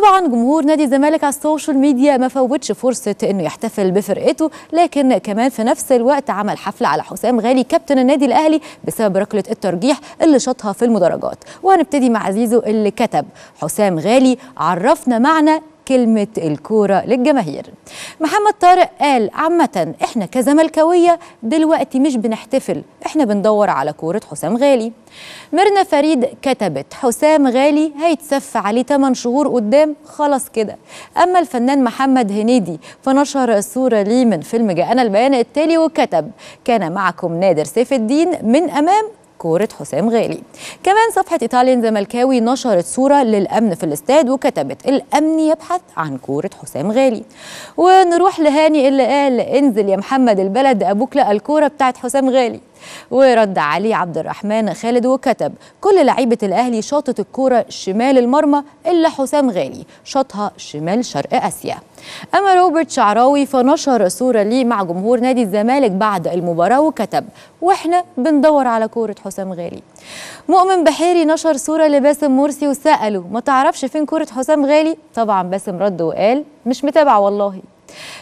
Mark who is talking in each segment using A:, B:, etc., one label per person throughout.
A: طبعا جمهور نادي الزمالك على السوشيال ميديا ما فوتش فرصه انه يحتفل بفرقته لكن كمان في نفس الوقت عمل حفله على حسام غالي كابتن النادي الاهلي بسبب ركله الترجيح اللي شاطها في المدرجات وهنبتدي مع عزيزه اللي كتب حسام غالي عرفنا معنى كلمة الكورة للجماهير محمد طارق قال عامة احنا كزملكاوية دلوقتي مش بنحتفل احنا بندور على كورة حسام غالي ميرنا فريد كتبت حسام غالي هيتسف عليه 8 شهور قدام خلاص كده اما الفنان محمد هنيدي فنشر صورة ليه من فيلم جاءنا البيان التالي وكتب كان معكم نادر سيف الدين من امام كورة حسام غالي كمان صفحة إيطاليان زملكاوي نشرت صورة للأمن في الاستاد وكتبت الأمن يبحث عن كورة حسام غالي ونروح لهاني اللي قال انزل يا محمد البلد أبوك لقى الكورة بتاعت حسام غالي ورد عليه عبد الرحمن خالد وكتب كل لعيبه الاهلي شاطت الكوره شمال المرمى الا حسام غالي شاطها شمال شرق اسيا اما روبرت شعراوي فنشر صوره ليه مع جمهور نادي الزمالك بعد المباراه وكتب واحنا بندور على كوره حسام غالي مؤمن بحيري نشر صوره لباسم مرسي وساله ما تعرفش فين كوره حسام غالي طبعا باسم رد وقال مش متابع والله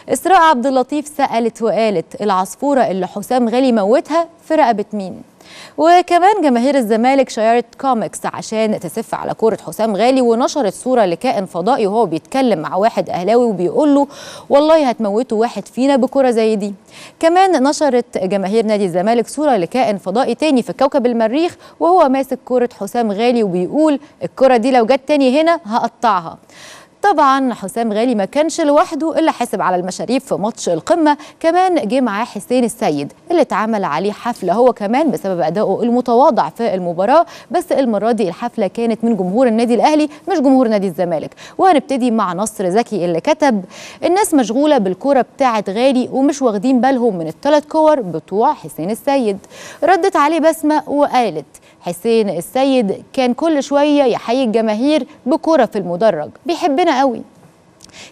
A: إسراء عبد اللطيف سألت وقالت العصفورة اللي حسام غالي موتها في رقبة مين؟ وكمان جماهير الزمالك شيرت كوميكس عشان تسف على كوره حسام غالي ونشرت صوره لكائن فضائي وهو بيتكلم مع واحد اهلاوي وبيقول له والله هتموتوا واحد فينا بكره زي دي كمان نشرت جماهير نادي الزمالك صوره لكائن فضائي تاني في كوكب المريخ وهو ماسك كوره حسام غالي وبيقول الكره دي لو جت تاني هنا هقطعها طبعا حسام غالي ما كانش لوحده اللي حاسب على المشاريب في ماتش القمه كمان جه معاه حسين السيد اللي اتعمل عليه حفله هو كمان بسبب ادائه المتواضع في المباراه بس المره دي الحفله كانت من جمهور النادي الاهلي مش جمهور نادي الزمالك وهنبتدي مع نصر زكي اللي كتب الناس مشغوله بالكوره بتاعه غالي ومش واخدين بالهم من الثلاث كور بتوع حسين السيد ردت عليه بسمه وقالت حسين السيد كان كل شويه يحيي الجماهير بكوره في المدرج بيحبنا قوي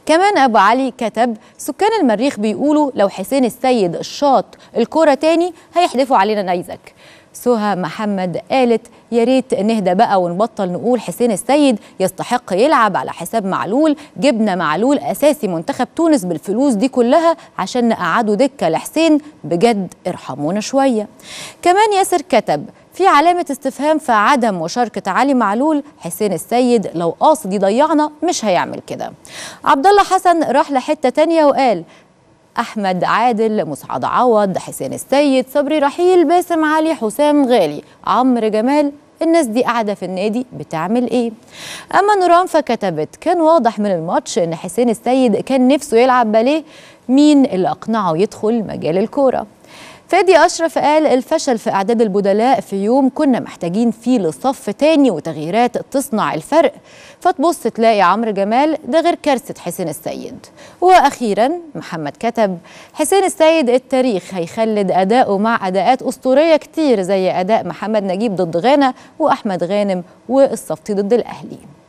A: كمان أبو علي كتب سكان المريخ بيقولوا لو حسين السيد شاط الكرة تاني هيحلفوا علينا نيزك سهى محمد قالت يا ريت نهدى بقى ونبطل نقول حسين السيد يستحق يلعب على حساب معلول جبنا معلول اساسي منتخب تونس بالفلوس دي كلها عشان نقعده دكه لحسين بجد ارحمونا شويه كمان ياسر كتب في علامة استفهام في عدم مشاركة علي معلول حسين السيد لو قاصد يضيعنا مش هيعمل كده عبد الله حسن راح لحتة تانية وقال احمد عادل مسعد عوض حسين السيد صبري رحيل باسم علي حسام غالي عمرو جمال الناس دي قاعدة في النادي بتعمل ايه اما نوران فكتبت كان واضح من الماتش ان حسين السيد كان نفسه يلعب باليه مين اللي اقنعه يدخل مجال الكوره فادي أشرف قال الفشل في أعداد البدلاء في يوم كنا محتاجين فيه لصف تاني وتغييرات تصنع الفرق فتبص تلاقي عمرو جمال ده غير كارثة حسين السيد وأخيرا محمد كتب حسين السيد التاريخ هيخلد أداؤه مع أداءات أسطورية كتير زي أداء محمد نجيب ضد غانا وأحمد غانم والصفتي ضد الأهلي